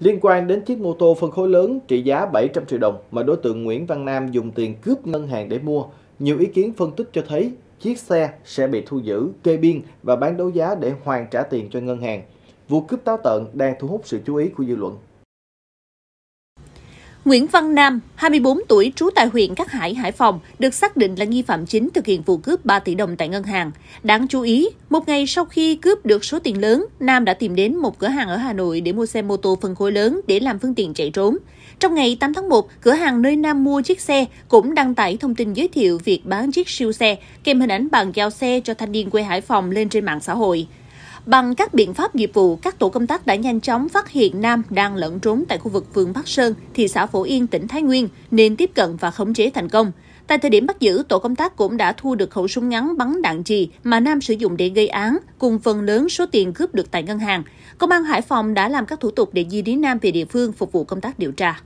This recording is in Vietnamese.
Liên quan đến chiếc mô tô phân khối lớn trị giá 700 triệu đồng mà đối tượng Nguyễn Văn Nam dùng tiền cướp ngân hàng để mua, nhiều ý kiến phân tích cho thấy chiếc xe sẽ bị thu giữ, kê biên và bán đấu giá để hoàn trả tiền cho ngân hàng. Vụ cướp táo tợn đang thu hút sự chú ý của dư luận. Nguyễn Văn Nam, 24 tuổi, trú tại huyện Cát Hải, Hải Phòng, được xác định là nghi phạm chính thực hiện vụ cướp 3 tỷ đồng tại ngân hàng. Đáng chú ý, một ngày sau khi cướp được số tiền lớn, Nam đã tìm đến một cửa hàng ở Hà Nội để mua xe mô tô phân khối lớn để làm phương tiện chạy trốn. Trong ngày 8 tháng 1, cửa hàng nơi Nam mua chiếc xe cũng đăng tải thông tin giới thiệu việc bán chiếc siêu xe, kèm hình ảnh bàn giao xe cho thanh niên quê Hải Phòng lên trên mạng xã hội. Bằng các biện pháp nghiệp vụ, các tổ công tác đã nhanh chóng phát hiện Nam đang lẫn trốn tại khu vực phường Bắc Sơn, thị xã Phổ Yên, tỉnh Thái Nguyên, nên tiếp cận và khống chế thành công. Tại thời điểm bắt giữ, tổ công tác cũng đã thu được khẩu súng ngắn bắn đạn trì mà Nam sử dụng để gây án, cùng phần lớn số tiền cướp được tại ngân hàng. Công an Hải Phòng đã làm các thủ tục để di lý Nam về địa phương phục vụ công tác điều tra.